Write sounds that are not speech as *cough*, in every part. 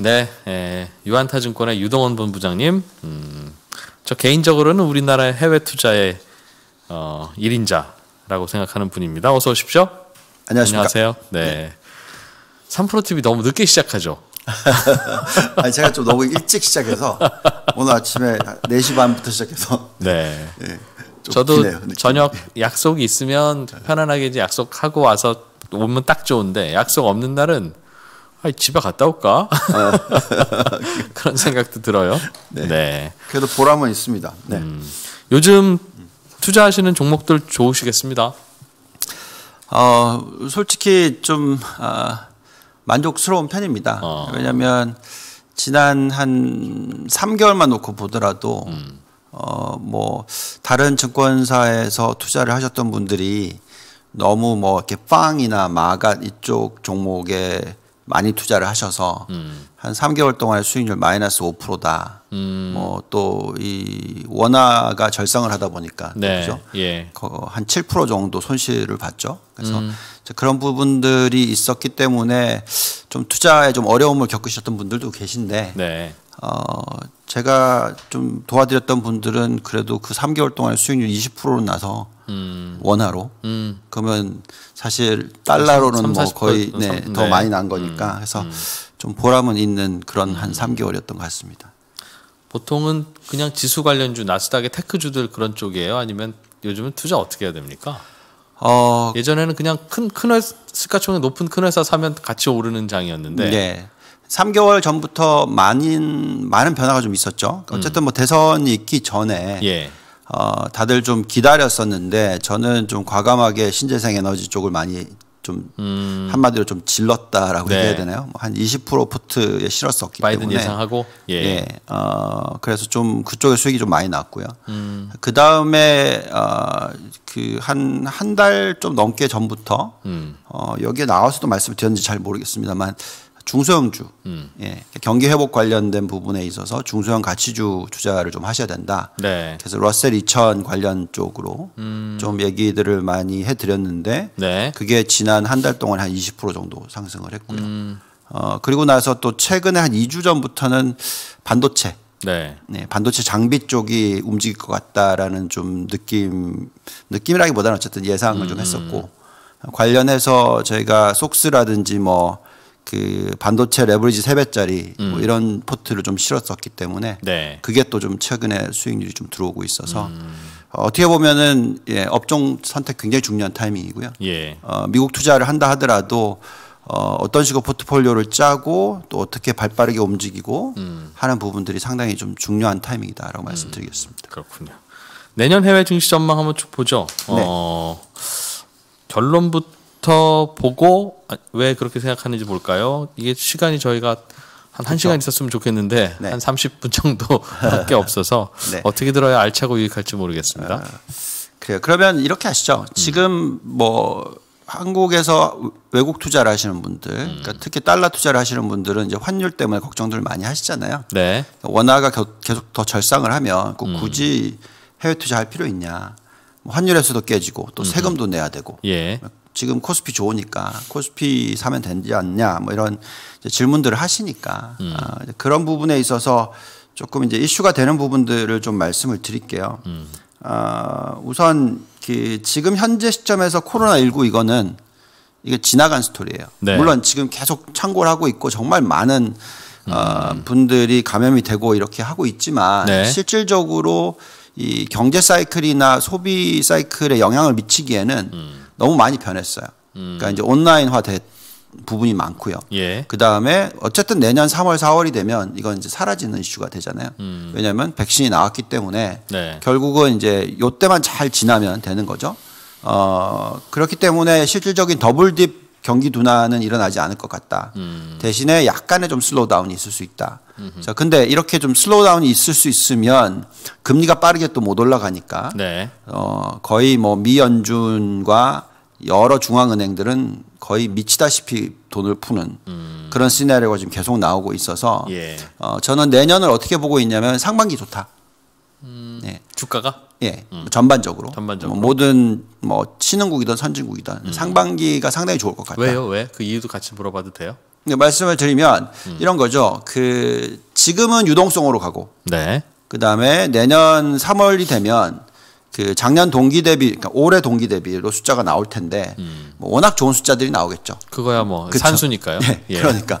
네, 예, 유한타증권의 유동원 본부장님. 음, 저 개인적으로는 우리나라 의 해외 투자의 어, 1인자라고 생각하는 분입니다. 어서 오십시오. 안녕하세요. 네. 네. 3프로 TV 너무 늦게 시작하죠. *laughs* 아니 제가 좀 너무 일찍 시작해서 오늘 아침에 4시 반부터 시작해서 *laughs* 네. 네 저도 기네요, 저녁 약속이 있으면 편안하게 이제 약속하고 와서 오면 딱 좋은데 약속 없는 날은 아, 집에 갔다 올까? 아. *laughs* 그런 생각도 들어요. 네. 네. 그래도 보람은 있습니다. 네. 음, 요즘 투자하시는 종목들 좋으시겠습니다. 어, 솔직히 좀 아, 만족스러운 편입니다. 어. 왜냐하면 지난 한 3개월만 놓고 보더라도 음. 어, 뭐 다른 증권사에서 투자를 하셨던 분들이 너무 뭐 이렇게 빵이나 마가 이쪽 종목에 많이 투자를 하셔서 음. 한 3개월 동안의 수익률 마이너스 5%다. 음. 뭐또 이 원화가 절상을 하다 보니까 네. 그죠? 예. 한7% 정도 손실을 봤죠. 그래서 음. 그런 부분들이 있었기 때문에 좀 투자에 좀 어려움을 겪으셨던 분들도 계신데 네. 어 제가 좀 도와드렸던 분들은 그래도 그 3개월 동안의 수익률 20%로 나서 음. 원화로 음. 그러면 사실 달러로는 3, 40, 뭐 거의 네, 네, 더 많이 난 거니까 음, 해서 음. 좀 보람은 있는 그런 한 3개월이었던 음. 것 같습니다. 보통은 그냥 지수 관련주 나스닥의 테크주들 그런 쪽이에요? 아니면 요즘은 투자 어떻게 해야 됩니까? 어, 예전에는 그냥 큰, 큰 회사, 시가총액 높은 큰 회사 사면 같이 오르는 장이었는데. 네. 3개월 전부터 많은, 많은 변화가 좀 있었죠. 어쨌든 음. 뭐 대선이 있기 전에. 예. 어, 다들 좀 기다렸었는데 저는 좀 과감하게 신재생 에너지 쪽을 많이 좀 음. 한마디로 좀 질렀다라고 네. 해야 되나요? 뭐 한20% 포트에 실었었기 바이든 때문에 예상하고 예. 예. 어, 그래서 좀그쪽에 수익이 좀 많이 났고요. 음. 그다음에 어, 그한 한 달 좀 넘게 전부터 음. 어, 여기에 나와서도 말씀드렸는지 잘 모르겠습니다만 중소형주 음. 예, 경기 회복 관련된 부분에 있어서 중소형 가치주 투자를 좀 하셔야 된다. 네. 그래서 러셀 2000 관련 쪽으로 음. 좀 얘기들을 많이 해드렸는데 네. 그게 지난 한 달 동안 한 20% 정도 상승을 했고요. 음. 어, 그리고 나서 또 최근에 한 2주 전부터는 반도체 네. 네. 반도체 장비 쪽이 움직일 것 같다라는 좀 느낌 느낌이라기보다는 어쨌든 예상을 음. 좀 음, 음. 했었고 관련해서 저희가 속스라든지 뭐그 반도체 레버리지 세배짜리 뭐 음. 뭐 이런 포트를 좀 실었었기 때문에 네. 그게 또 좀 최근에 수익률이 좀 들어오고 있어서 음. 어, 어떻게 보면은 예, 업종 선택 굉장히 중요한 타이밍이고요. 예. 어, 미국 투자를 한다 하더라도 어, 어떤 식으로 포트폴리오를 짜고 또 어떻게 발 빠르게 움직이고 음. 하는 부분들이 상당히 좀 중요한 타이밍이다라고 음. 말씀드리겠습니다. 그렇군요. 내년 해외 증시 전망 한번 쭉 보죠. 네. 어, 결론부터 부터 보고 아, 왜 그렇게 생각하는지 볼까요? 이게 시간이 저희가 한 그렇죠. 시간 있었으면 좋겠는데 네. 한 30분 정도밖에 *laughs* 없어서 네. 어떻게 들어야 알차고 유익할지 모르겠습니다. 아, 그래요. 그러면 이렇게 하시죠. 음. 지금 뭐 한국에서 외국 투자를 하시는 분들, 음. 그러니까 특히 달러 투자를 하시는 분들은 이제 환율 때문에 걱정들을 많이 하시잖아요. 네. 그러니까 원화가 계속 더 절상을 하면 음. 굳이 해외 투자할 필요 있냐? 뭐 환율에서도 깨지고 또 세금도 내야 되고 예. 뭐 지금 코스피 좋으니까 코스피 사면 되지 않냐 뭐 이런 질문들을 하시니까 음. 어, 그런 부분에 있어서 조금 이제 이슈가 되는 부분들을 좀 말씀을 드릴게요. 음. 어, 우선 그 지금 현재 시점에서 코로나 19 이거는 이게 지나간 스토리예요. 네. 물론 지금 계속 창고를 하고 있고 정말 많은 어, 음. 분들이 감염이 되고 이렇게 하고 있지만 네. 실질적으로 이 경제 사이클이나 소비 사이클에 영향을 미치기에는 음. 너무 많이 변했어요. 음. 그러니까 이제 온라인화 된 부분이 많고요. 예. 그 다음에 어쨌든 내년 3월 4월이 되면 이건 이제 사라지는 이슈가 되잖아요. 음. 왜냐하면 백신이 나왔기 때문에 네. 결국은 이제 요때만 잘 지나면 되는 거죠. 어 그렇기 때문에 실질적인 더블 딥 경기 둔화는 일어나지 않을 것 같다. 음. 대신에 약간의 좀 슬로우다운이 있을 수 있다. 음흠. 자, 근데 이렇게 좀 슬로우다운이 있을 수 있으면 금리가 빠르게 또 못 올라가니까 네. 어, 거의 뭐 미연준과 여러 중앙은행들은 거의 미치다시피 돈을 푸는 음. 그런 시나리오가 지금 계속 나오고 있어서 예. 어, 저는 내년을 어떻게 보고 있냐면 상반기 좋다. 음. 예. 주가가? 예, 음. 전반적으로. 전반적으로. 뭐 모든 뭐 신흥국이든 선진국이든 음. 상반기가 상당히 좋을 것 같다. 왜요? 왜? 그 이유도 같이 물어봐도 돼요? 네, 말씀을 드리면 음. 이런 거죠. 그 지금은 유동성으로 가고, 네. 그 다음에 내년 3월이 되면 그 작년 동기 대비 그러니까 올해 동기 대비로 숫자가 나올 텐데 음. 뭐 워낙 좋은 숫자들이 나오겠죠. 그거야 뭐 그쵸? 산수니까요. 네, 예. 그러니까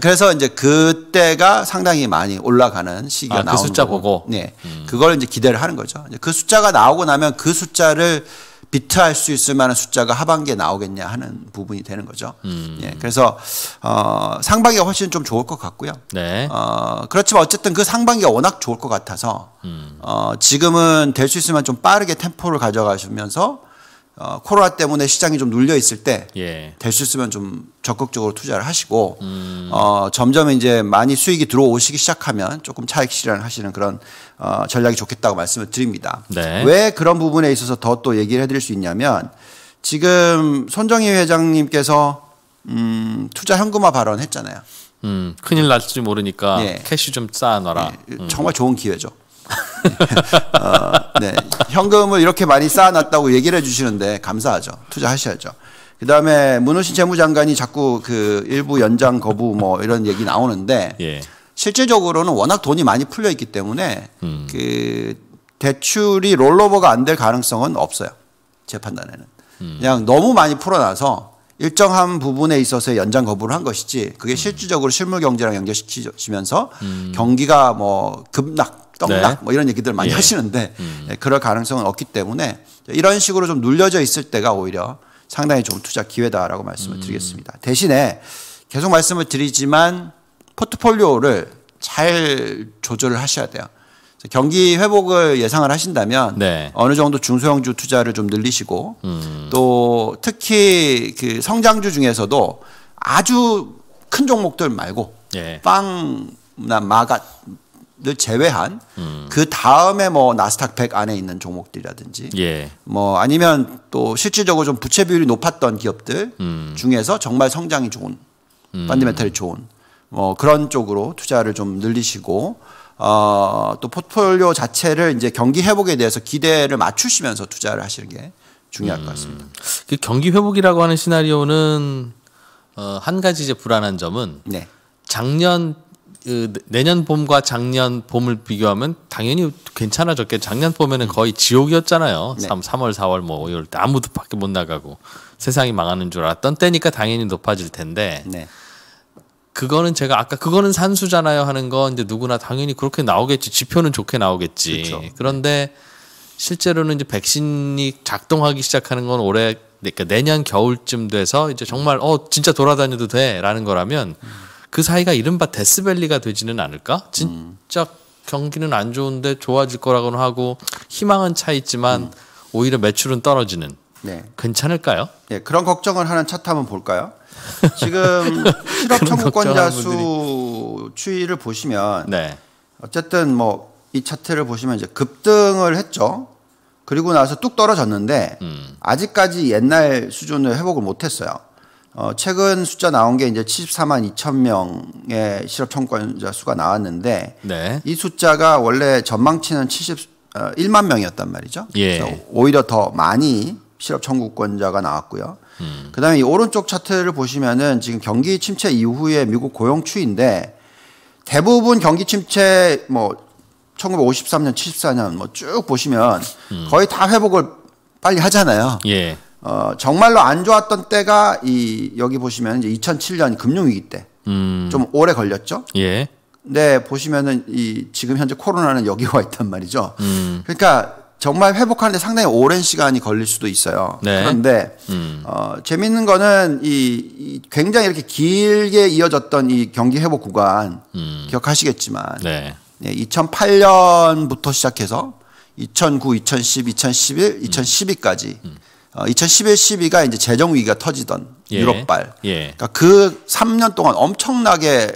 그래서 이제 그때가 상당히 많이 올라가는 시기가 아, 그 나오는 그 숫자 거고. 보고 네, 음. 그걸 이제 기대를 하는 거죠. 그 숫자가 나오고 나면 그 숫자를 비트할 수 있을 만한 숫자가 하반기에 나오겠냐 하는 부분이 되는 거죠. 음. 예, 그래서 어, 상반기가 훨씬 좀 좋을 것 같고요. 네. 어, 그렇지만 어쨌든 그 상반기가 워낙 좋을 것 같아서 음. 어, 지금은 될 수 있으면 좀 빠르게 템포를 가져가시면서 어, 코로나 때문에 시장이 좀 눌려 있을 때 예. 될수 있으면 좀 적극적으로 투자를 하시고 음. 어, 점점 이제 많이 수익이 들어오시기 시작하면 조금 차익 실현을 하시는 그런 어, 전략이 좋겠다고 말씀을 드립니다. 네. 왜 그런 부분에 있어서 더 또 얘기를 해드릴 수 있냐면 지금 손정희 회장님께서 음, 투자 현금화 발언했잖아요. 음, 큰일 날지 모르니까 예. 캐시 좀 쌓아놔라. 예. 음. 정말 좋은 기회죠. *laughs* 어, 네. 현금을 이렇게 많이 쌓아놨다고 얘기를 해주시는데 감사하죠. 투자하셔야죠. 그 다음에 문호신 재무장관이 자꾸 그 일부 연장 거부 뭐 이런 얘기 나오는데 예. 실질적으로는 워낙 돈이 많이 풀려 있기 때문에 음. 그 대출이 롤러버가안 될 가능성은 없어요. 제 판단에는. 음. 그냥 너무 많이 풀어놔서 일정한 부분에 있어서 연장 거부를 한 것이지 그게 음. 실질적으로 실물 경제랑 연결시키면서 음. 경기가 뭐 급락 떡락 네. 뭐 이런 얘기들 많이 예. 하시는데 음. 예, 그럴 가능성은 없기 때문에 이런 식으로 좀 눌려져 있을 때가 오히려 상당히 좋은 투자 기회다라고 말씀을 음. 드리겠습니다. 대신에 계속 말씀을 드리지만 포트폴리오를 잘 조절을 하셔야 돼요. 경기 회복을 예상을 하신다면 네. 어느 정도 중소형주 투자를 좀 늘리시고 음. 또 특히 그 성장주 중에서도 아주 큰 종목들 말고 예. 빵나 마가 를 제외한 음. 그 다음에 뭐 나스닥 100 안에 있는 종목들이라든지 예. 뭐 아니면 또 실질적으로 좀 부채 비율이 높았던 기업들 음. 중에서 정말 성장이 좋은 음. 펀드멘탈이 좋은 뭐 그런 쪽으로 투자를 좀 늘리시고 어또 포트폴리오 자체를 이제 경기 회복에 대해서 기대를 맞추시면서 투자를 하시는 게 중요할 것 음. 같습니다. 그 경기 회복이라고 하는 시나리오는 어한 가지 이제 불안한 점은 네. 작년 그 내년 봄과 작년 봄을 비교하면 당연히 괜찮아졌겠. 작년 봄에는 거의 지옥이었잖아요. 네. 3, 3월, 4월, 뭐5럴때 아무도 밖에 못 나가고 세상이 망하는 줄 알았던 때니까 당연히 높아질 텐데. 네. 그거는 제가 아까 그거는 산수잖아요 하는 건 이제 누구나 당연히 그렇게 나오겠지. 지표는 좋게 나오겠지. 그렇죠. 네. 그런데 실제로는 이제 백신이 작동하기 시작하는 건 올해 그러니까 내년 겨울쯤 돼서 이제 정말 어 진짜 돌아다녀도 돼라는 거라면 음. 그 사이가 이른바 데스밸리가 되지는 않을까? 진짜 음. 경기는 안 좋은데 좋아질 거라고는 하고 희망은 차 있지만 음. 오히려 매출은 떨어지는. 네. 괜찮을까요? 네, 그런 걱정을 하는 차트 한번 볼까요? 지금 실업 *laughs* 청구권자 수 추이를 보시면 네. 어쨌든 뭐 이 차트를 보시면 이제 급등을 했죠. 그리고 나서 뚝 떨어졌는데 음. 아직까지 옛날 수준을 회복을 못했어요. 어, 최근 숫자 나온 게 이제 74만 2천 명의 실업 청구자 수가 나왔는데 네. 이 숫자가 원래 전망치는 71만 어, 명이었단 말이죠. 예. 오히려 더 많이 실업 청구권자가 나왔고요. 음. 그다음에 이 오른쪽 차트를 보시면은 지금 경기 침체 이후에 미국 고용 추인데 대부분 경기 침체 뭐 1953년, 74년 뭐 쭉 보시면 음. 거의 다 회복을 빨리 하잖아요. 예. 어, 정말로 안 좋았던 때가 이 여기 보시면 이제 2007년 금융위기 때좀 음. 오래 걸렸죠. 예. 근데 보시면은 이 지금 현재 코로나는 여기 와 있단 말이죠. 음. 그러니까 정말 회복하는데 상당히 오랜 시간이 걸릴 수도 있어요. 네. 그런데 음. 어, 재밌는 거는 이, 이, 굉장히 이렇게 길게 이어졌던 이 경기 회복 구간 음. 기억하시겠지만 네. 네, 예, 2008년부터 시작해서 2009, 2010, 2011, 2012까지 음. 어, 2011, 12가 이제 재정 위기가 터지던 예. 유럽발. 예. 그러니까 그 3년 동안 엄청나게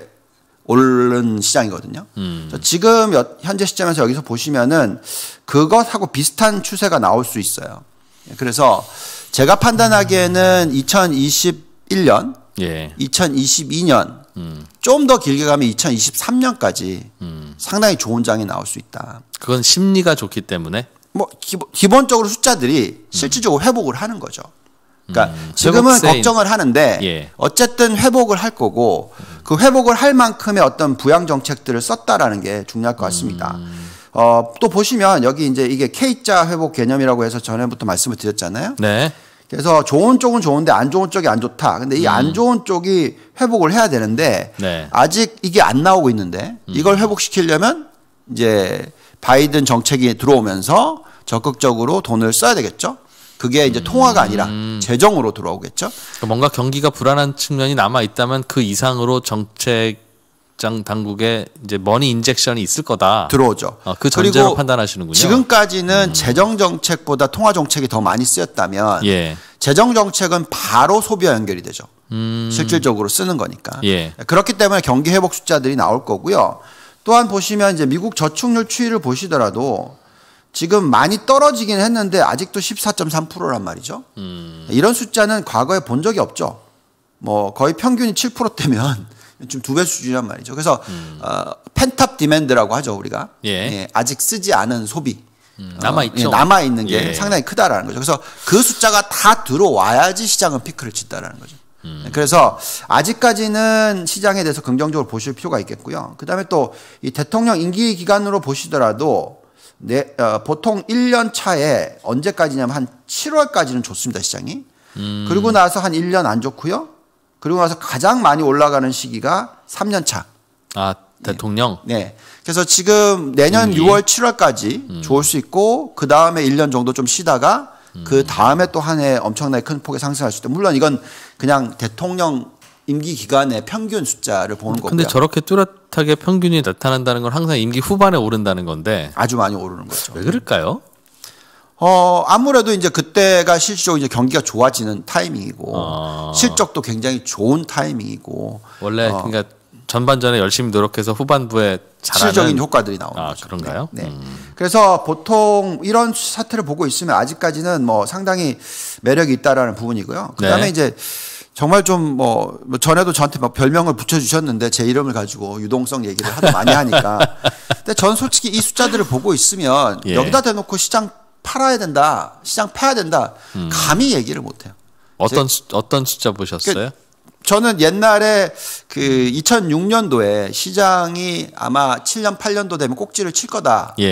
오른 시장이거든요. 음. 지금 현재 시점에서 여기서 보시면은 그것하고 비슷한 추세가 나올 수 있어요. 예, 그래서 제가 판단하기에는 2021년, 예. 2022년 음. 좀더 길게 가면 2023년까지 음. 상당히 좋은 장이 나올 수 있다. 그건 심리가 좋기 때문에 뭐 기본, 적으로 숫자들이 실질적으로 회복을 하는 거죠. 그러니까 음, 음. 지금은 걱정을 하는데 예. 어쨌든 회복을 할 거고 그 회복을 할 만큼의 어떤 부양 정책들을 썼다라는 게 중요할 것 같습니다. 음. 어, 또 보시면 여기 이제 이게 K자 회복 개념이라고 해서 전에부터 말씀을 드렸잖아요. 네. 그래서 좋은 쪽은 좋은데 안 좋은 쪽이 안 좋다. 근데 이안 음. 좋은 쪽이 회복을 해야 되는데 네. 아직 이게 안 나오고 있는데 음. 이걸 회복시키려면 이제 바이든 정책이 들어오면서 적극적으로 돈을 써야 되겠죠. 그게 이제 음. 통화가 아니라 재정으로 들어오겠죠. 그러니까 뭔가 경기가 불안한 측면이 남아 있다면 그 이상으로 정책 장 당국에 이제 머니 인젝션이 있을 거다. 들어오죠. 어, 그 전제로 판단하시는군요. 지금까지는 음. 재정 정책보다 통화 정책이 더 많이 쓰였다면 예. 재정 정책은 바로 소비와 연결이 되죠. 음. 실질적으로 쓰는 거니까. 예. 그렇기 때문에 경기 회복 숫자들이 나올 거고요. 또한 보시면 이제 미국 저축률 추이를 보시더라도 지금 많이 떨어지긴 했는데 아직도 14.3%란 말이죠. 음. 이런 숫자는 과거에 본 적이 없죠. 뭐 거의 평균이 7%대면 *laughs* 좀 두 배 수준이란 말이죠. 그래서 음. 어, 펜탑 디맨드라고 하죠 우리가 예. 예, 아직 쓰지 않은 소비 음, 남아 있죠. 어, 예, 남아 있는 게 예. 상당히 크다라는 거죠. 그래서 그 숫자가 다 들어와야지 시장은 피크를 친다라는 거죠. 음. 그래서 아직까지는 시장에 대해서 긍정적으로 보실 필요가 있겠고요. 그 다음에 또 이 대통령 임기 기간으로 보시더라도 네, 어, 보통 1년 차에 언제까지냐면 한 7월까지는 좋습니다, 시장이. 음. 그리고 나서 한 1년 안 좋고요. 그리고 나서 가장 많이 올라가는 시기가 3년 차. 아, 대통령? 네. 네. 그래서 지금 내년 임기? 6월, 7월까지 음. 좋을 수 있고, 그 다음에 1년 정도 좀 쉬다가 그 다음에 또 한 해 엄청나게 큰 폭의 상승할 수 있다. 물론 이건 그냥 대통령 임기 기간의 평균 숫자를 보는 거고요. 근데 저렇게 뚜렷하게 평균이 나타난다는 건 항상 임기 후반에 오른다는 건데 아주 많이 오르는 거죠. 왜 그럴까요? 어 아무래도 이제 그때가 실질적으로 이제 경기가 좋아지는 타이밍이고 어. 실적도 굉장히 좋은 타이밍이고 원래 어. 그러니까 전반전에 열심히 노력해서 후반부에 잘하는 실적인 효과들이 나오는 아, 거죠. 그런가요? 네. 음. 그래서 보통 이런 사태를 보고 있으면 아직까지는 뭐 상당히 매력이 있다라는 부분이고요. 그다음에 네. 이제 정말 좀뭐 뭐 전에도 저한테 막 별명을 붙여주셨는데 제 이름을 가지고 유동성 얘기를 하도 많이 하니까. *laughs* 근데 전 솔직히 이 숫자들을 보고 있으면 예. 여기다 대놓고 시장 팔아야 된다, 시장 패야 된다, 음. 감히 얘기를 못해요. 어떤 수, 어떤 숫자 보셨어요? 그러니까 저는 옛날에 그 2006년도에 시장이 아마 7년 8년도 되면 꼭지를 칠 거다라고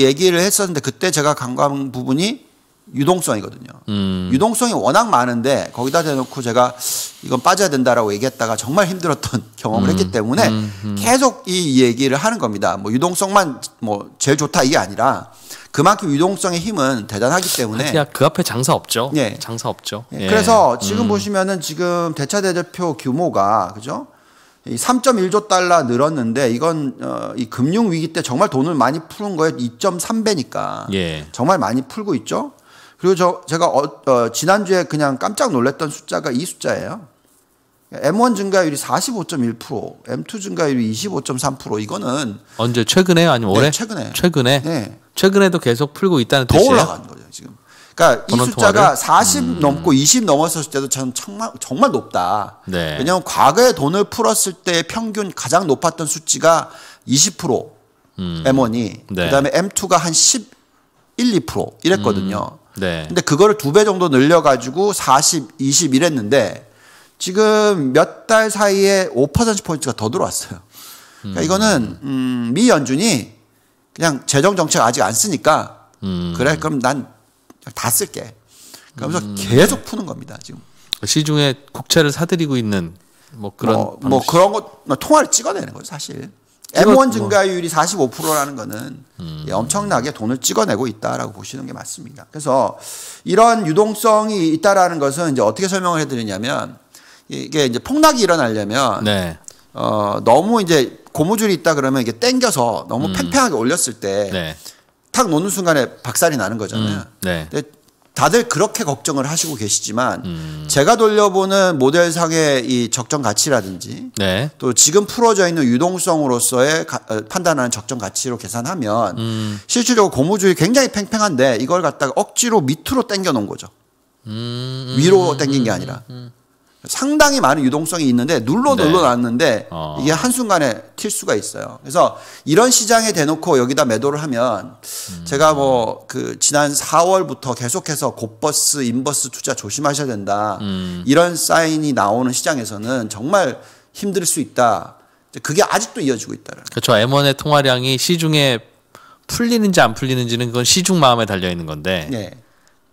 예. 얘기를 했었는데 그때 제가 강구한 부분이 유동성이거든요. 음. 유동성이 워낙 많은데 거기다 대놓고 제가 이건 빠져야 된다라고 얘기했다가 정말 힘들었던 *laughs* 경험을 음. 했기 때문에 음, 음. 계속 이 얘기를 하는 겁니다. 뭐 유동성만 뭐 제일 좋다 이게 아니라 그만큼 유동성의 힘은 대단하기 때문에 아, 그냥 그 앞에 장사 없죠. 예. 장사 없죠. 예. 예. 그래서 지금 음. 보시면은 지금 대차 대대표 규모가 그죠? 3.1조 달러 늘었는데 이건 어, 이 금융 위기 때 정말 돈을 많이 푸는 거에 2.3배니까 예. 정말 많이 풀고 있죠. 그리고 저, 제가 어, 어, 지난주에 그냥 깜짝 놀랐던 숫자가 이 숫자예요. M1 증가율이 45.1%, M2 증가율이 25.3%. 이거는 언제 최근에 아니면 올해? 네, 최근에. 최근에. 네. 최근에도 계속 풀고 있다는 뜻이에요. 더 올라간 거죠, 지금. 그러니까 이 숫자가 40 음. 넘고 20 넘었을 때도 저는 정말, 정말 높다. 네. 왜냐하 과거에 돈을 풀었을 때 평균 가장 높았던 수치가 20% 음. M1이 네. 그다음에 M2가 한 11, 2% 이랬거든요. 음. 네. 근데 그거를 두 배 정도 늘려가지고 40, 20 이랬는데 지금 몇 달 사이에 5%포인트가 더 들어왔어요. 그러니까 음. 이거는, 음, 미 연준이 그냥 재정 정책 아직 안 쓰니까 음. 그래, 그럼 난 다 쓸게. 그러면서 음. 계속 푸는 겁니다, 지금. 시중에 국채를 사들이고 있는 뭐 그런 뭐, 뭐 그런 거 뭐 통화를 찍어내는 거죠 사실. M1 증가율이 45%라는 거는 음. 예, 엄청나게 돈을 찍어내고 있다라고 보시는 게 맞습니다. 그래서 이런 유동성이 있다라는 것은 이제 어떻게 설명을 해드리냐면 이게 이제 폭락이 일어나려면 네. 어, 너무 이제 고무줄이 있다 그러면 이게 땡겨서 너무 음. 팽팽하게 올렸을 때 네. 탁 놓는 순간에 박살이 나는 거잖아요. 음. 네. 다들 그렇게 걱정을 하시고 계시지만 음. 제가 돌려보는 모델상의 이 적정 가치라든지 네. 또 지금 풀어져 있는 유동성으로서의 가, 어, 판단하는 적정 가치로 계산하면 음. 실질적으로 고무줄이 굉장히 팽팽한데 이걸 갖다가 억지로 밑으로 당겨 놓은 거죠. 음. 음 위로 음, 당긴 게 음, 아니라. 음. 상당히 많은 유동성이 있는데 눌러 네. 눌러 놨는데 어. 이게 한순간에 튈 수가 있어요. 그래서 이런 시장에 대놓고 여기다 매도를 하면 음. 제가 뭐 그 지난 4월부터 계속해서 곱버스, 인버스 투자 조심하셔야 된다. 음. 이런 사인이 나오는 시장에서는 정말 힘들 수 있다. 그게 아직도 이어지고 있다는. 그렇죠. M1의 통화량이 시중에 풀리는지 안 풀리는지는 그건 시중 마음에 달려 있는 건데. 네.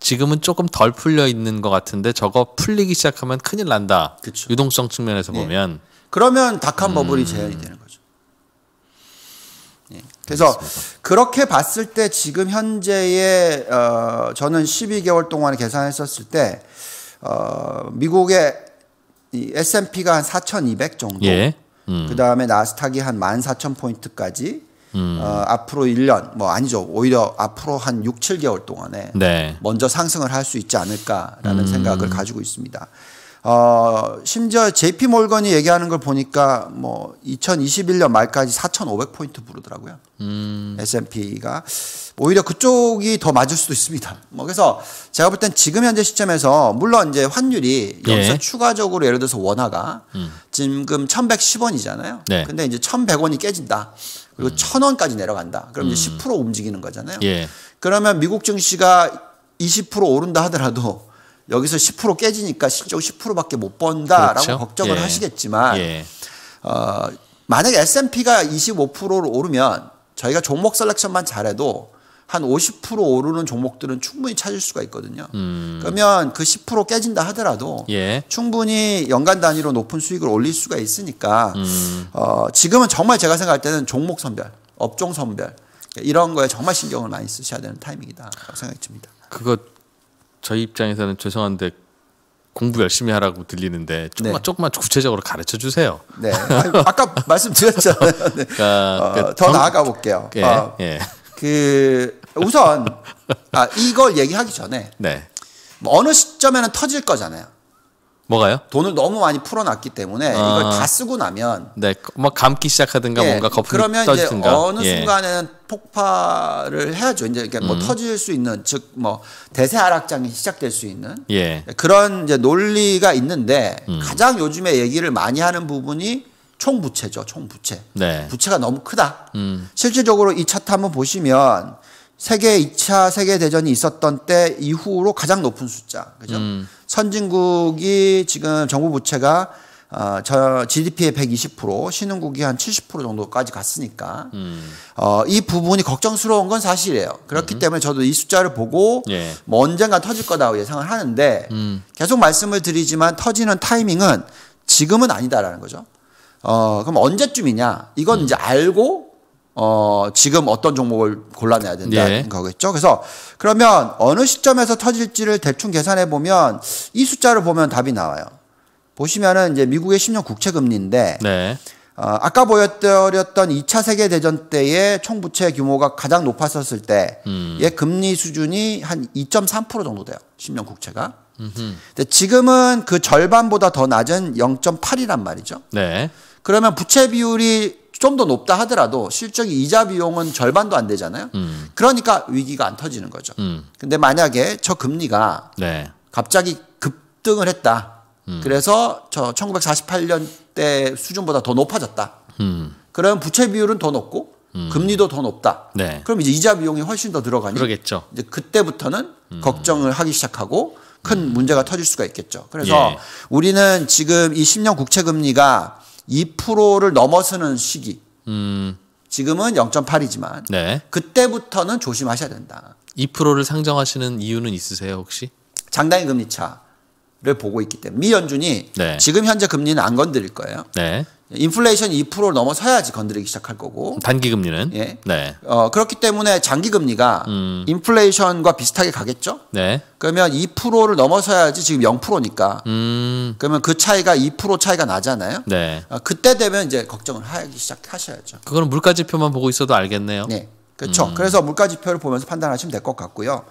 지금은 조금 덜 풀려 있는 것 같은데 저거 풀리기 시작하면 큰일 난다. 그쵸. 유동성 측면에서 네. 보면 그러면 닷한 음. 버블이 제한이 되는 거죠. 네. 그래서 알겠습니다. 그렇게 봤을 때 지금 현재의 어, 저는 12개월 동안 계산했었을 때 어, 미국의 이 S&P가 한 4,200 정도, 예. 음. 그 다음에 나스닥이 한 14,000 포인트까지 음. 어, 앞으로 1년 뭐 아니죠. 오히려 앞으로 한 6, 7개월 동안에 네. 먼저 상승을 할 수 있지 않을까라는 음. 생각을 가지고 있습니다. 어, 심지어 JP 몰건이 얘기하는 걸 보니까 뭐 2021년 말까지 4,500포인트 부르더라고요. 음. S&P가 오히려 그쪽이 더 맞을 수도 있습니다. 뭐 그래서 제가 볼 땐 지금 현재 시점에서 물론 이제 환율이 예. 여기서 예. 추가적으로 예를 들어서 원화가 음. 지금 1,110원이잖아요. 네. 근데 이제 1,100원이 깨진다. 그리고 음. 1,000원까지 내려간다. 그럼 이제 10% 음. 움직이는 거잖아요. 예. 그러면 미국 증시가 20% 오른다 하더라도 여기서 10% 깨지니까 실적 10%밖에 못 번다라고 그렇죠? 걱정을 예. 하시겠지만 예. 어, 만약 S&P가 25%로 오르면 저희가 종목 셀렉션만 잘해도 한 50% 오르는 종목들은 충분히 찾을 수가 있거든요. 음. 그러면 그 10% 깨진다 하더라도 예. 충분히 연간 단위로 높은 수익을 올릴 수가 있으니까 음. 어, 지금은 정말 제가 생각할 때는 종목 선별, 업종 선별 이런 거에 정말 신경을 많이 쓰셔야 되는 타이밍이다 라고 생각이 듭니다. 그거 저희 입장에서는 죄송한데 공부 열심히 하라고 들리는데 조금만 네. 조금만 구체적으로 가르쳐 주세요. 네. 아, 까 *laughs* 말씀드렸잖아요. 네. 그러니까 어, 그 더 정... 나아가 볼게요. 예, 어, 예. 그 우선 아, 이걸 얘기하기 전에 네. 뭐 어느 시점에는 터질 거잖아요. 뭐가요? 돈을 너무 많이 풀어놨기 때문에 아. 이걸 다 아. 쓰고 나면 네, 뭐 감기 시작하든가 예, 뭔가 거품 그러면 떨지든가 이제 어느 예. 순간에는 폭발을 해야죠. 이제 그러니뭐 음. 터질 수 있는 즉 뭐 대세 하락장이 시작될 수 있는 예. 그런 이제 논리가 있는데 음. 가장 요즘에 얘기를 많이 하는 부분이 총부채죠. 총부채. 네. 부채가 너무 크다. 음. 실질적으로 이 차트 한번 보시면 세계 2차 세계 대전이 있었던 때 이후로 가장 높은 숫자. 그죠? 음. 선진국이 지금 정부 부채가 어, 저 GDP의 120%, 신흥국이 한 70% 정도까지 갔으니까 음. 어, 이 부분이 걱정스러운 건 사실이에요. 그렇기 음. 때문에 저도 이 숫자를 보고 예. 뭐 언젠가 터질 거다고 예상을 하는데 음. 계속 말씀을 드리지만 터지는 타이밍은 지금은 아니다라는 거죠. 어, 그럼 언제쯤이냐? 이건 음. 이제 알고 어, 지금 어떤 종목을 골라내야 된다는 예. 거겠죠. 그래서 그러면 어느 시점에서 터질지를 대충 계산해 보면 이 숫자를 보면 답이 나와요. 보시면은 이제 미국의 10년 국채 금리인데 네. 어, 아까 보여드렸던 2차 세계 대전 때의 총부채 규모가 가장 높았었을 때의 음. 예, 금리 수준이 한 2.3% 정도 돼요. 10년 국채가. 근데 지금은 그 절반보다 더 낮은 0.8이란 말이죠. 네. 그러면 부채 비율이 좀더 높다 하더라도 실적이 이자 비용은 절반도 안 되잖아요. 음. 그러니까 위기가 안 터지는 거죠. 음. 근데 만약에 저 금리가 네. 갑자기 급등을 했다. 음. 그래서 저 1948년 때 수준보다 더 높아졌다. 음. 그러면 부채 비율은 더 높고 음. 금리도 더 높다. 네. 그럼 이제 이자 비용이 훨씬 더 들어가니 그러겠죠. 이제 그때부터는 음. 걱정을 하기 시작하고 큰 문제가 터질 수가 있겠죠. 그래서 예. 우리는 지금 이 10년 국채 금리가 2%를 넘어서는 시기. 음. 지금은 0.8이지만 네. 그때부터는 조심하셔야 된다. 2%를 상정하시는 이유는 있으세요 혹시? 장단기 금리 차를 보고 있기 때문에 미 연준이 네. 지금 현재 금리는 안 건드릴 거예요. 네. 인플레이션 2%를 넘어서야지 건드리기 시작할 거고. 단기 금리는 예. 네. 어, 그렇기 때문에 장기 금리가 음. 인플레이션과 비슷하게 가겠죠? 네. 그러면 2%를 넘어서야지 지금 0%니까. 음. 그러면 그 차이가 2% 차이가 나잖아요. 네. 어, 그때 되면 이제 걱정을 하기 시작하셔야죠. 그거는 물가 지표만 보고 있어도 알겠네요. 네. 그렇죠. 음. 그래서 물가 지표를 보면서 판단하시면 될 것 같고요.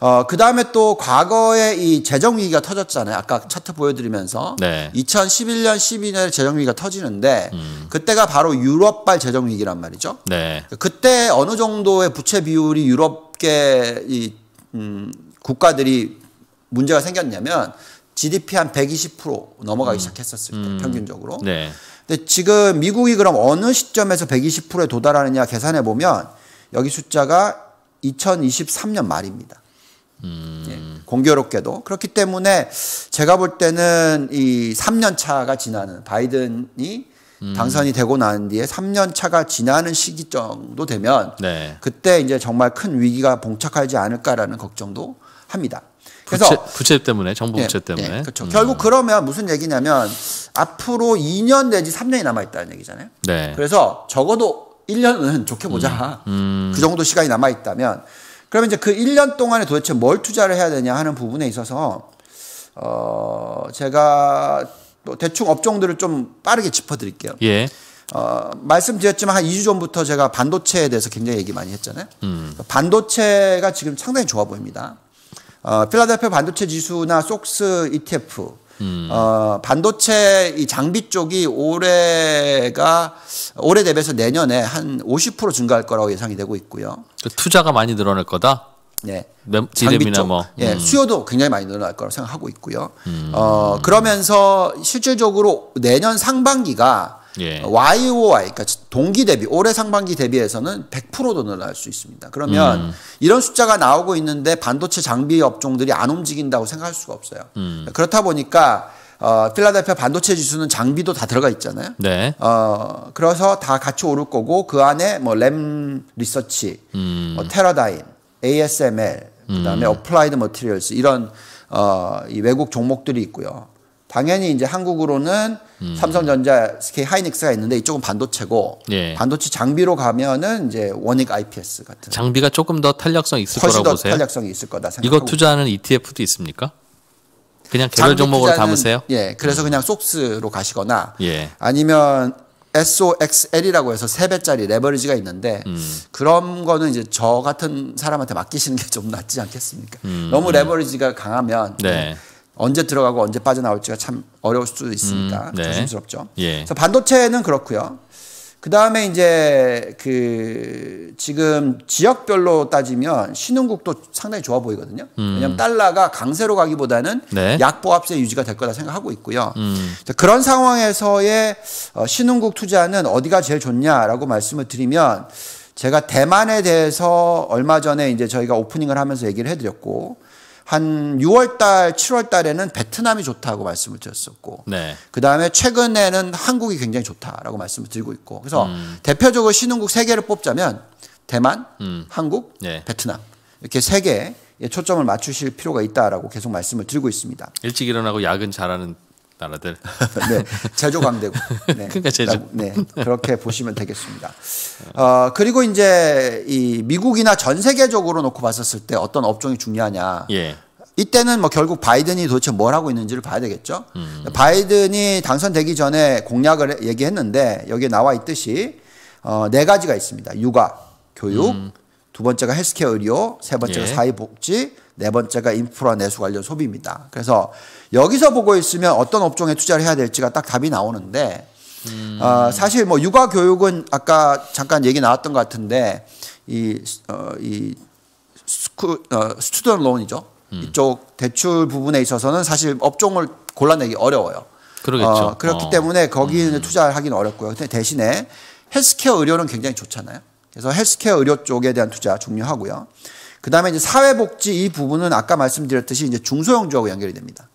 어, 그 다음에 또 과거에 이 재정 위기가 터졌잖아요. 아까 차트 보여드리면서 네. 2011년, 12년에 재정 위기가 터지는데 음. 그때가 바로 유럽발 재정 위기란 말이죠. 네. 그때 어느 정도의 부채 비율이 유럽계 이 음, 국가들이 문제가 생겼냐면 GDP 한 120% 넘어가기 음. 시작했었을 때 음. 평균적으로. 네. 근데 지금 미국이 그럼 어느 시점에서 120%에 도달하느냐 계산해 보면 여기 숫자가 2023년 말입니다. 예, 음. 공교롭게도 그렇기 때문에 제가 볼 때는 이 3년 차가 지나는 바이든이 음. 당선이 되고 난 뒤에 3년 차가 지나는 시기 정도 되면 네. 그때 이제 정말 큰 위기가 봉착하지 않을까라는 걱정도 합니다. 그래서 부채, 부채 때문에 정부 예, 부채 네, 때문에 네, 그렇죠. 음. 결국 그러면 무슨 얘기냐면 앞으로 2년 내지 3년이 남아 있다는 얘기잖아요. 네. 그래서 적어도 1년은 좋게 보자. 음, 음. 그 정도 시간이 남아 있다면 그러면 이제 그 1년 동안에 도대체 뭘 투자를 해야 되냐 하는 부분에 있어서 어 제가 또 대충 업종들을 좀 빠르게 짚어 드릴게요. 예. 어, 말씀드렸지만 한 2주 전부터 제가 반도체에 대해서 굉장히 얘기 많이 했잖아요. 음. 반도체가 지금 상당히 좋아 보입니다. 어, 필라델피아 반도체 지수나 속스 ETF 음. 어, 반도체 이 장비 쪽이 올해가 올해 대비해서 내년에 한 50% 증가할 거라고 예상이 되고 있고요. 그 투자가 많이 늘어날 거다. 네. 장비 나 뭐. 예, 음. 수요도 굉장히 많이 늘어날 거라고 생각하고 있고요. 음. 어, 그러면서 실질적으로 내년 상반기가 예. YOY 그러니까 동기 대비 올해 상반기 대비해서는 100%도 늘어날 수 있습니다. 그러면 음. 이런 숫자가 나오고 있는데 반도체 장비 업종들이 안 움직인다고 생각할 수가 없어요. 음. 그렇다 보니까 어, 필라델피아 반도체 지수는 장비도 다 들어가 있잖아요. 네. 어, 그래서 다 같이 오를 거고 그 안에 뭐 램 리서치, 음. 어, 테라다인 ASML, 그다음에 음. 어플라이드 머티리얼스 이런 어, 이 외국 종목들이 있고요. 당연히 이제 한국으로는 음. 삼성전자, SK 하이닉스가 있는데 이쪽은 반도체고 예. 반도체 장비로 가면은 이제 원익 IPS 같은 장비가 조금 더 탄력성 있을 거라고 보세요. 탄력성이 있을 거다 생각. 이거 투자하는 ETF도 있습니까? 그냥 개별 종목으로 담으세요? 예, 그래서 음. 그냥 속스로 가시거나 예. 아니면 SOXL이라고 해서 세배짜리 레버리지가 있는데 음. 그런 거는 이제 저 같은 사람한테 맡기시는 게 좀 낫지 않겠습니까? 음, 너무 음. 레버리지가 강하면 네. 네. 언제 들어가고 언제 빠져나올지가 참 어려울 수도 음, 있으니까 음, 네. 조심스럽죠. 예. 그래서 반도체는 그렇고요. 그 다음에 이제 그 지금 지역별로 따지면 신흥국도 상당히 좋아 보이거든요. 음. 왜냐면 달러가 강세로 가기보다는 네. 약보합세 유지가 될 거다 생각하고 있고요. 음. 그런 상황에서의 어, 신흥국 투자는 어디가 제일 좋냐라고 말씀을 드리면 제가 대만에 대해서 얼마 전에 이제 저희가 오프닝을 하면서 얘기를 해드렸고 한 6월달, 7월달에는 베트남이 좋다고 말씀을 드렸었고, 네. 그 다음에 최근에는 한국이 굉장히 좋다라고 말씀을 드리고 있고, 그래서 음. 대표적으로 신흥국 세 개를 뽑자면 대만, 음. 한국, 네. 베트남 이렇게 세 개에 초점을 맞추실 필요가 있다라고 계속 말씀을 드리고 있습니다. 일찍 일어나고 야근 잘하는 나라들. 네, 제조 강대국. *laughs* 네. 그러니까 제조. 네, 그렇게 보시면 되겠습니다. 어, 그리고 이제 이 미국이나 전 세계적으로 놓고 봤었을 때 어떤 업종이 중요하냐. 예. 이때는 뭐 결국 바이든이 도대체 뭘 하고 있는지를 봐야 되겠죠. 음. 바이든이 당선되기 전에 공약을 얘기했는데 여기에 나와 있듯이 어, 네 가지가 있습니다. 육아, 교육, 음. 두 번째가 헬스케어 의료, 세 번째가 예. 사회복지, 네 번째가 인프라 내수 관련 소비입니다. 그래서 여기서 보고 있으면 어떤 업종에 투자를 해야 될지가 딱 답이 나오는데 음. 어, 사실 뭐 육아 교육은 아까 잠깐 얘기 나왔던 것 같은데 이, 어, 이 스쿠, 어, 스튜던 론이죠. 음. 이쪽 대출 부분에 있어서는 사실 업종을 골라내기 어려워요. 그러겠죠. 어, 그렇기 어. 때문에 거기는 음. 투자를 하긴 어렵고요. 근데 대신에 헬스케어 의료는 굉장히 좋잖아요. 그래서 헬스케어 의료 쪽에 대한 투자 중요하고요. 그 다음에 이제 사회복지 이 부분은 아까 말씀드렸듯이 이제 중소형주하고 연결이 됩니다.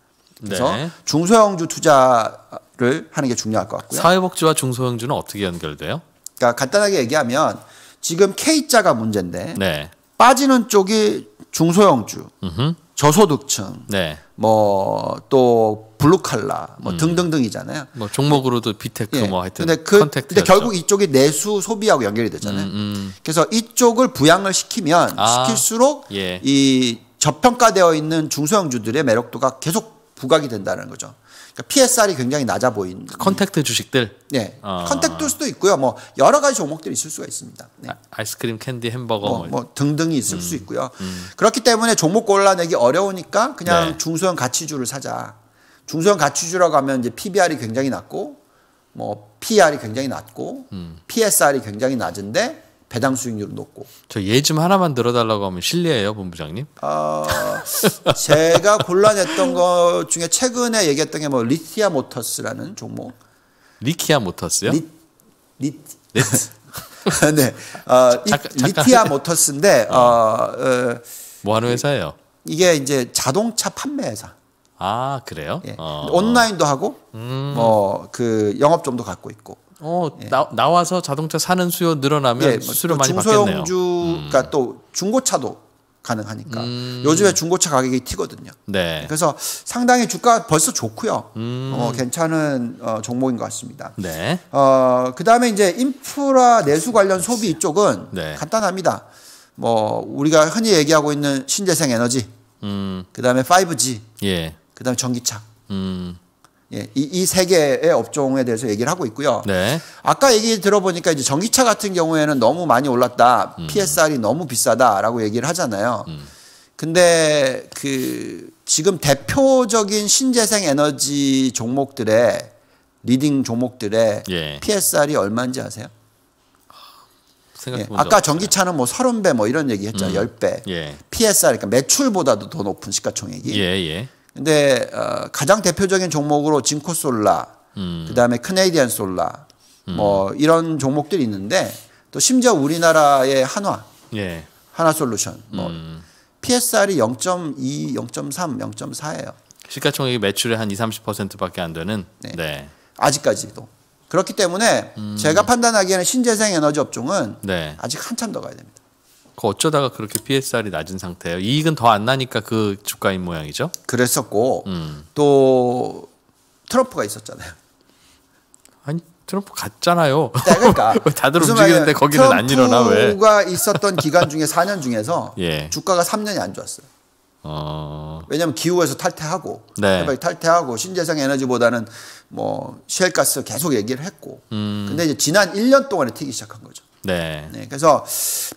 그래서 네. 중소형주 투자를 하는 게 중요할 것 같고요. 사회복지와 중소형주는 어떻게 연결돼요? 그러니까 간단하게 얘기하면 지금 K자가 문제인데 네. 빠지는 쪽이 중소형주, 음흠. 저소득층, 네. 뭐또 블루칼라 뭐 음. 등등등이잖아요. 뭐 종목으로도 비테크 예. 뭐 하여튼 근데 그 컨택트였죠. 근데 결국 이쪽이 내수 소비하고 연결이 되잖아요. 음, 음. 그래서 이쪽을 부양을 시키면 아, 시킬수록 예. 이 저평가되어 있는 중소형주들의 매력도가 계속 부각이 된다는 거죠. 그러니까 PSR이 굉장히 낮아 보이는 컨택트 주식들. 네, 어. 아. 컨택트 수도 있고요. 뭐 여러 가지 종목들이 있을 수가 있습니다. 네. 아, 이스크림 캔디, 햄버거 뭐, 뭐, 뭐 등등이 있을 음, 수 있고요. 음. 그렇기 때문에 종목 골라내기 어려우니까 그냥 네. 중소형 가치주를 사자. 중소형 가치주라고 하면 이제 PBR이 굉장히 낮고 뭐 PR이 굉장히 낮고 음. PSR이 굉장히 낮은데 배당 수익률은 높고. 저예좀 하나만 들어달라고 하면 실례예요, 본부장님? 아, 제가 곤란했던 것 중에 최근에 얘기했던 게 뭐 리티아 모터스라는 종목. 리키아 모터스요? 리, 리, 네. 어, *laughs* 잠깐, 잠깐. 리티아 모터스인데 어, 어, 어, 뭐 하는 회사예요? 이게 이제 자동차 판매 회사. 아 그래요? 예. 어. 온라인도 하고 음. 뭐그 영업점도 갖고 있고. 어 예. 나, 나와서 자동차 사는 수요 늘어나면 예, 뭐 수수 많이 받겠네요. 중소형주가 음. 또 중고차도 가능하니까 음. 요즘에 중고차 가격이 튀거든요. 네. 예, 그래서 상당히 주가 벌써 좋고요. 음. 어, 괜찮은 어, 종목인 것 같습니다. 네. 어, 그다음에 이제 인프라 내수 관련 소비 이쪽은 네. 간단합니다. 뭐 우리가 흔히 얘기하고 있는 신재생 에너지, 음. 그다음에 5G, 예. 그다음에 전기차. 음. 예, 이세 개의 업종에 대해서 얘기를 하고 있고요. 네. 아까 얘기 들어보니까 이제 전기차 같은 경우에는 너무 많이 올랐다. 음. PSR이 너무 비싸다라고 얘기를 하잖아요. 음. 근데 그 지금 대표적인 신재생 에너지 종목들의 리딩 종목들의 예. PSR이 얼마인지 아세요? 예, 아까 전기차는 뭐 30배 뭐 이런 얘기 했죠. 음. 10배. 예. PSR 그러니까 매출보다도 더 높은 시가총액이. 예, 예. 근데 어, 가장 대표적인 종목으로 진코솔라, 음. 그다음에 크네이디안 솔라, 음. 뭐 이런 종목들이 있는데 또 심지어 우리나라의 한화, 예. 한화솔루션, 뭐 음. PSR이 0.2, 0.3, 0.4예요. 시가총액 매출의 한 2, 30%밖에 안 되는. 네. 네. 아직까지도. 그렇기 때문에 음. 제가 판단하기에는 신재생 에너지 업종은 네. 아직 한참 더 가야 됩니다. 그 어쩌다가 그렇게 PSR이 낮은 상태예요. 이익은 더 안 나니까 그 주가인 모양이죠. 그랬었고 음. 또 트럼프가 있었잖아요. 아니 트럼프 갔잖아요. 네, 그러니까 *laughs* 다들 움직이는데 거기는 안 일어나 왜? 트럼프가 있었던 기간 중에 4년 중에서 *laughs* 예. 주가가 3년이 안 좋았어요. 어... 왜냐하면 기후에서 탈퇴하고 네. 탈퇴하고 신재생 에너지보다는 뭐 셰일가스 계속 얘기를 했고 음... 근데 이제 지난 1년 동안에 튀기 시작한 거죠. 네. 네. 그래서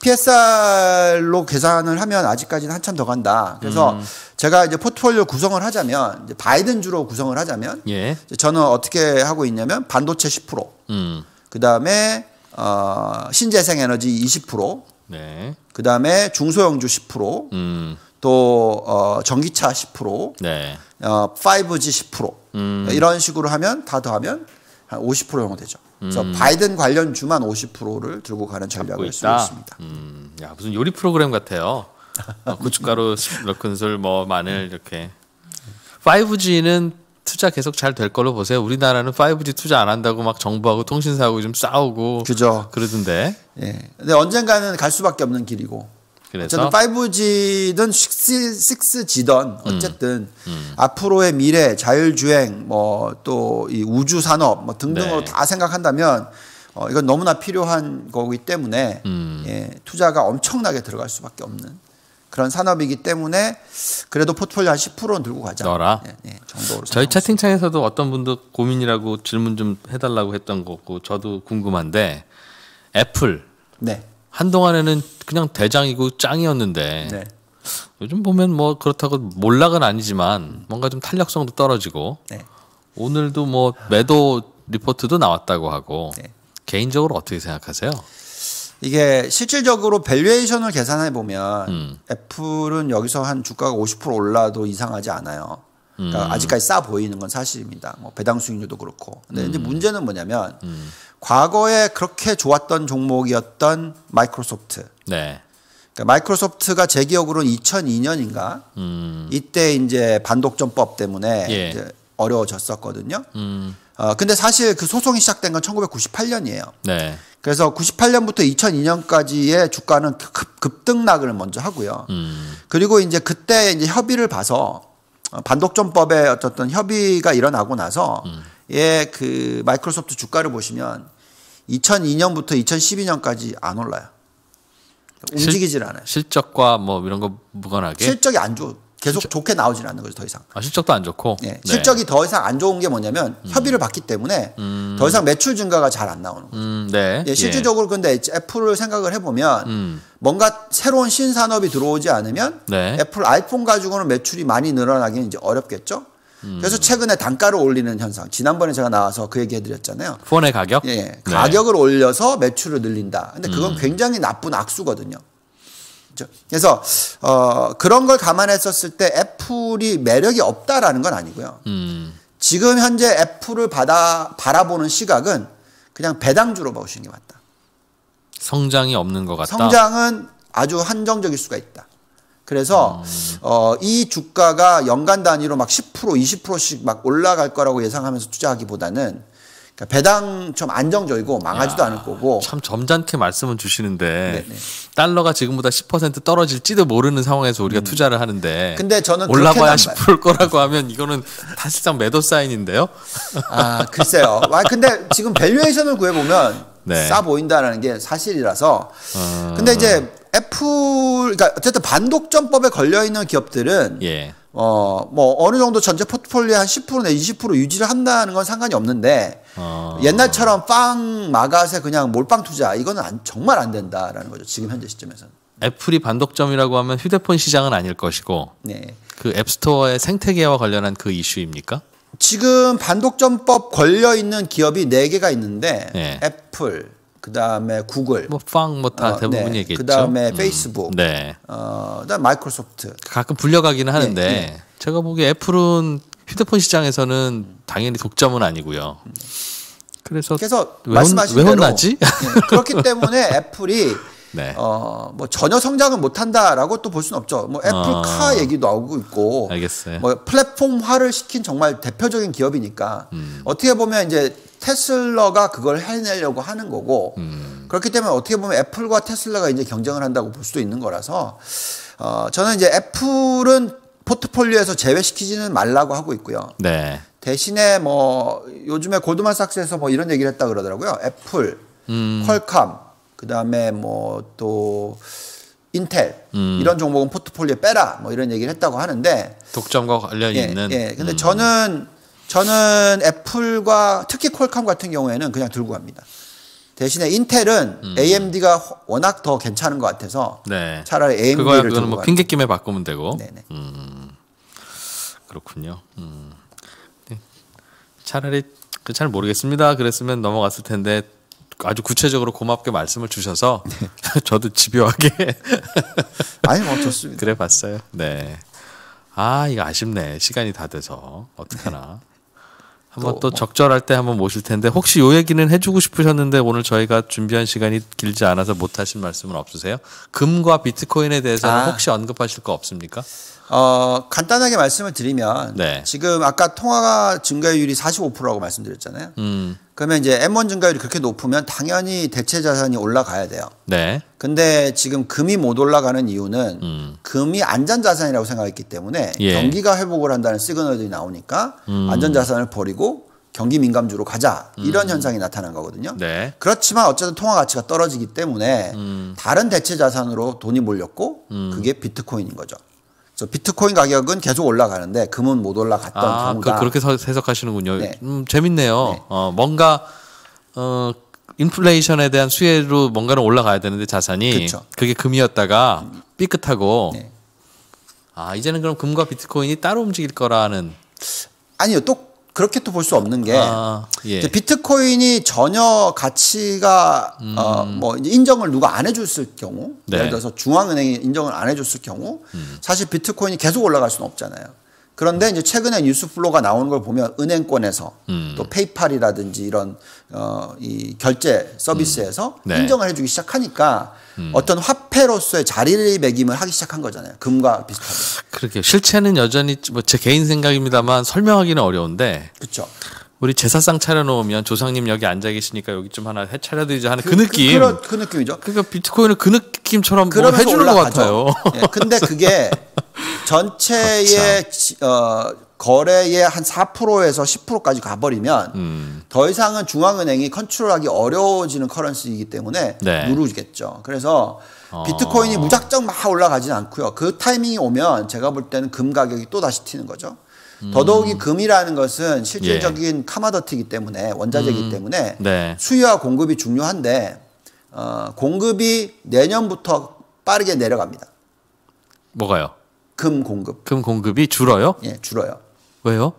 PSR로 계산을 하면 아직까지는 한참 더 간다. 그래서 음. 제가 이제 포트폴리오 구성을 하자면 바이든 주로 구성을 하자면 예. 저는 어떻게 하고 있냐면 반도체 10%, 음. 그 다음에 어, 신재생 에너지 20%, 네. 그 다음에 중소형주 10%, 음. 또 어, 전기차 10%, 네. 어, 5G 10% 음. 이런 식으로 하면 다 더하면 한50% 정도 되죠. 그래서 음. 바이든 관련 주만 50%를 들고 가는 전략을 쓰고 있습니다. 음. 야 무슨 요리 프로그램 같아요. 어, 고춧가루 몇 큰술, 뭐 마늘 이렇게. 5G는 투자 계속 잘 될 걸로 보세요. 우리나라는 5G 투자 안 한다고 막 정부하고 통신사하고 좀 싸우고 그죠. 그러던데. 예. 근데 언젠가는 갈 수밖에 없는 길이고. 그래서 어쨌든 5G든 6G든 음, 어쨌든 음, 음. 앞으로의 미래, 자율주행, 뭐또이 우주 산업 뭐 등등으로 네. 다 생각한다면 어, 이건 너무나 필요한 거기 때문에 음. 예, 투자가 엄청나게 들어갈 수밖에 없는 그런 산업이기 때문에 그래도 포트폴리오 한 10%는 들고 가자. 넣어 예, 예, 정도로. 저희 채팅창에서도 어떤 분도 고민이라고 질문 좀 해달라고 했던 거고 저도 궁금한데 애플. 네. 한동안에는 그냥 대장이고 짱이었는데 네. 요즘 보면 뭐 그렇다고 몰락은 아니지만 뭔가 좀 탄력성도 떨어지고 네. 오늘도 뭐 매도 리포트도 나왔다고 하고 네. 개인적으로 어떻게 생각하세요? 이게 실질적으로 밸류에이션을 계산해 보면 음. 애플은 여기서 한 주가가 50% 올라도 이상하지 않아요. 그러니까 음. 아직까지 싸 보이는 건 사실입니다. 뭐 배당 수익률도 그렇고. 근데 음. 이제 문제는 뭐냐면 음. 과거에 그렇게 좋았던 종목이었던 마이크로소프트. 네. 그러니까 마이크로소프트가 제 기억으로는 2002년인가 음. 이때 이제 반독점법 때문에 예. 이제 어려워졌었거든요. 음. 어, 근데 사실 그 소송이 시작된 건 1998년이에요. 네. 그래서 98년부터 2002년까지의 주가는 급, 급등락을 먼저 하고요. 음. 그리고 이제 그때 이제 협의를 봐서 어, 반독점법에 어떤 협의가 일어나고 나서 음. 예, 그 마이크로소프트 주가를 보시면 2002년부터 2012년까지 안 올라요. 움직이질 않아요. 실적과 뭐 이런 거 무관하게 실적이 안 좋. 계속 실적. 좋게 나오질 않는 거죠 더 이상. 아, 실적도 안 좋고. 예, 네. 실적이 더 이상 안 좋은 게 뭐냐면 음. 협의를 받기 때문에 음. 더 이상 매출 증가가 잘 안 나오는 거죠. 음, 네. 예, 예. 실질적으로 예. 근데 애플을 생각을 해보면 음. 뭔가 새로운 신산업이 들어오지 않으면 네. 애플 아이폰 가지고는 매출이 많이 늘어나기는 이제 어렵겠죠. 음. 그래서 최근에 단가를 올리는 현상. 지난번에 제가 나와서 그 얘기해 드렸잖아요. 폰의 가격? 예. 네. 가격을 올려서 매출을 늘린다. 근데 그건 음. 굉장히 나쁜 악수거든요. 그 그래서 어, 그런 걸 감안했었을 때 애플이 매력이 없다라는 건 아니고요. 음. 지금 현재 애플을 받아 바라보는 시각은 그냥 배당주로 보시는 게 맞다. 성장이 없는 것 같다. 성장은 아주 한정적일 수가 있다. 그래서 아. 어, 이 주가가 연간 단위로 막 10% 20%씩 막 올라갈 거라고 예상하면서 투자하기보다는 그러니까 배당 좀 안정적이고 망하지도 야, 않을 거고 참 점잖게 말씀을 주시는데 네네. 달러가 지금보다 10% 떨어질지도 모르는 상황에서 우리가 음. 투자를 하는데 근데 저는 올라가야 10%일 거라고 하면 이거는 사실상 매도 사인인데요. 아 글쎄요. 아 근데 지금 밸류에이션을 구해 보면 네. 싸 보인다라는 게 사실이라서 어. 근데 이제 애플 그러니까 어쨌든 반독점법에 걸려 있는 기업들은 예. 어뭐 어느 정도 전체 포트폴리오 한10%내20% 유지를 한다는 건 상관이 없는데 어... 옛날처럼 빵 마갓에 그냥 몰빵 투자 이거는 안, 정말 안 된다라는 거죠 지금 현재 시점에서는. 애플이 반독점이라고 하면 휴대폰 시장은 아닐 것이고 네. 그 앱스토어의 생태계와 관련한 그 이슈입니까? 지금 반독점법 걸려 있는 기업이 4개가 있는데 네. 애플, 그다음에 구글 뭐팡 뭐다 어, 대부분 네. 얘기했죠. 그다음에 음. 페이스북. 네. 어, 그다음 마이크로소프트. 가끔 불려가기는 하는데 네, 제가 보기에 애플은 휴대폰 시장에서는 당연히 독점은 아니고요. 그래서 그래서 왜, 말씀하신 왜 대로 혼나지? 예, 그렇기 때문에 애플이 *laughs* 네. 어뭐 전혀 성장을 못한다라고 또볼 수는 없죠. 뭐 애플카 아. 얘기도 나오고 있고, 알겠어요. 뭐 플랫폼화를 시킨 정말 대표적인 기업이니까 음. 어떻게 보면 이제 테슬러가 그걸 해내려고 하는 거고 음. 그렇기 때문에 어떻게 보면 애플과 테슬러가 이제 경쟁을 한다고 볼 수도 있는 거라서 어, 저는 이제 애플은 포트폴리오에서 제외시키지는 말라고 하고 있고요. 네. 대신에 뭐 요즘에 골드만삭스에서 뭐 이런 얘기를 했다 그러더라고요. 애플, 음. 퀄컴, 그다음에 뭐 또 인텔 음. 이런 종목은 포트폴리오에 빼라 뭐 이런 얘기를 했다고 하는데 독점과 관련 이 예, 있는 예. 근데 음. 저는 저는 애플과 특히 콜컴 같은 경우에는 그냥 들고 갑니다. 대신에 인텔은 음. AMD가 워낙 더 괜찮은 것 같아서 네. 차라리 AMD를 그거야, 그거는 뭐 핑계김에 바꾸면 되고. 음. 그렇군요. 음. 네. 차라리 그잘 모르겠습니다. 그랬으면 넘어갔을 텐데 아주 구체적으로 고맙게 말씀을 주셔서 네. *laughs* 저도 집요하게 *laughs* 아니 뭐 좋습니다. 그래 봤어요. 네. 아 이거 아쉽네. 시간이 다 돼서 어떡하나. 한번 또, 또 뭐. 적절할 때 한번 모실 텐데 혹시 요 얘기는 해주고 싶으셨는데 오늘 저희가 준비한 시간이 길지 않아서 못하신 말씀은 없으세요? 금과 비트코인에 대해서는 아. 혹시 언급하실 거 없습니까? 어, 간단하게 말씀을 드리면 네. 지금 아까 통화가 증가율이 45%라고 말씀드렸잖아요. 음. 그러면 이제 M1 증가율이 그렇게 높으면 당연히 대체 자산이 올라가야 돼요. 네. 근데 지금 금이 못 올라가는 이유는 음. 금이 안전 자산이라고 생각했기 때문에 예. 경기가 회복을 한다는 시그널들이 나오니까 음. 안전 자산을 버리고 경기 민감주로 가자 이런 음. 현상이 나타난 거거든요. 네. 그렇지만 어쨌든 통화 가치가 떨어지기 때문에 음. 다른 대체 자산으로 돈이 몰렸고 음. 그게 비트코인인 거죠. 그 비트코인 가격은 계속 올라가는데 금은 못 올라갔던 아, 경우다. 그, 렇게 해석하시는군요. 네. 음, 재밌네요. 네. 어, 뭔가 어, 인플레이션에 대한 수혜로 뭔가는 올라가야 되는데 자산이 그쵸. 그게 금이었다가 삐끗하고 네. 아 이제는 그럼 금과 비트코인이 따로 움직일 거라는 아니요 또 그렇게 또 볼 수 없는 게 아, 예. 비트코인이 전혀 가치가 음. 어뭐 인정을 누가 안 해줬을 경우 네. 예를 들어서 중앙은행이 인정을 안 해줬을 경우 음. 사실 비트코인이 계속 올라갈 수는 없잖아요. 그런데 이제 최근에 뉴스 플로가 우 나오는 걸 보면 은행권에서 음. 또 페이팔이라든지 이런 어 이 결제 서비스에서 음. 네. 인정을 해주기 시작하니까 음. 어떤 화폐로서의 자리를 매김을 하기 시작한 거잖아요. 금과 비슷하게. 그렇게 실체는 여전히 뭐 제 개인 생각입니다만 설명하기는 어려운데. 그렇죠. 우리 제사상 차려놓으면 조상님 여기 앉아 계시니까 여기 좀 하나 해 차려드리자 하는 그, 그, 그 느낌. 그, 그, 그, 느낌이죠. 그러니까 비트코인은 그 느낌처럼 뭐 해주는 올라가죠. 것 같아요. 네, 근데 그게 *laughs* 전체의 어, 거래의 한 4%에서 10%까지 가버리면 음. 더 이상은 중앙은행이 컨트롤하기 어려워지는 커런시이기 때문에 네. 누르겠죠. 그래서 어. 비트코인이 무작정 막올라가지는 않고요. 그 타이밍이 오면 제가 볼 때는 금 가격이 또 다시 튀는 거죠. 음. 더더욱이 금이라는 것은 실질적인 예. 카마더티이기 때문에 원자재이기 음. 때문에 네. 수요와 공급이 중요한데 어, 공급이 내년부터 빠르게 내려갑니다. 뭐가요? 금 공급. 금 공급이 줄어요? 예, 줄어요. 왜요?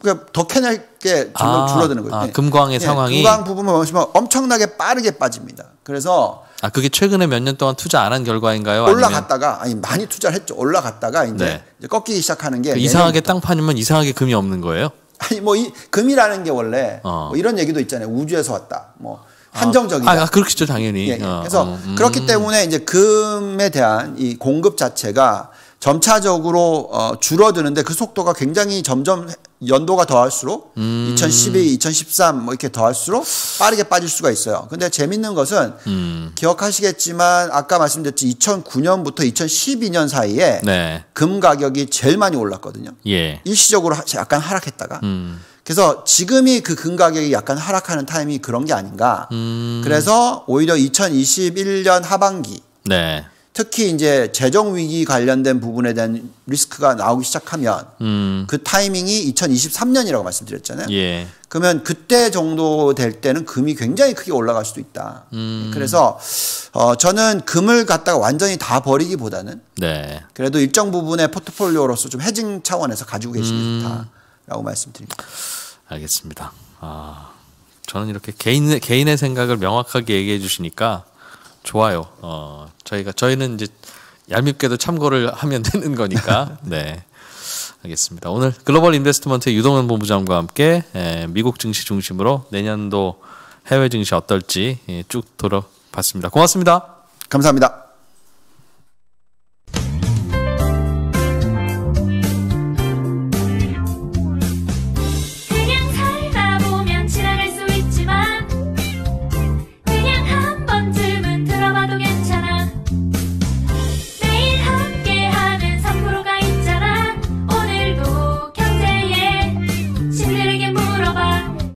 그러니까 더 캐나게 아, 줄어드는 거예요. 아, 예. 금광의 예, 상황이 금광 부분만 보시면 엄청나게 빠르게 빠집니다. 그래서 아 그게 최근에 몇 년 동안 투자 안 한 결과인가요? 올라갔다가 아니 많이 투자를 했죠. 올라갔다가 이제, 네. 이제 꺾이기 시작하는 게그 이상하게 땅 파니면 이상하게 금이 없는 거예요? 아니 뭐 이 금이라는 게 원래 어. 뭐 이런 얘기도 있잖아요. 우주에서 왔다. 뭐 한정적이다. 아, 아, 아 그렇겠죠 당연히. 예, 예, 어, 그래서 어, 음. 그렇기 때문에 이제 금에 대한 이 공급 자체가 점차적으로 어, 줄어드는데 그 속도가 굉장히 점점 연도가 더할수록 음. 2012, 2013 뭐 이렇게 더할수록 빠르게 빠질 수가 있어요. 근데 재밌는 것은 음. 기억하시겠지만 아까 말씀드렸지 2009년부터 2012년 사이에 네. 금 가격이 제일 많이 올랐거든요. 예. 일시적으로 약간 하락했다가 음. 그래서 지금이 그 금 가격이 약간 하락하는 타이밍이 그런 게 아닌가. 음. 그래서 오히려 2021년 하반기 네. 특히 이제 재정 위기 관련된 부분에 대한 리스크가 나오기 시작하면 음. 그 타이밍이 2023년이라고 말씀드렸잖아요. 예. 그러면 그때 정도 될 때는 금이 굉장히 크게 올라갈 수도 있다. 음. 그래서 어 저는 금을 갖다가 완전히 다 버리기보다는 네. 그래도 일정 부분의 포트폴리오로서 좀 해징 차원에서 가지고 계시면 음. 좋다라고 말씀드립니다. 알겠습니다. 아 저는 이렇게 개인 개인의 생각을 명확하게 얘기해 주시니까 좋아요. 어, 저희가 저희는 이제 얄밉게도 참고를 하면 *laughs* 되는 거니까. 네. 알겠습니다. 오늘 글로벌 인베스트먼트 유동현 본부장과 함께 예, 미국 증시 중심으로 내년도 해외 증시 어떨지 예, 쭉 돌아봤습니다. 고맙습니다. 감사합니다.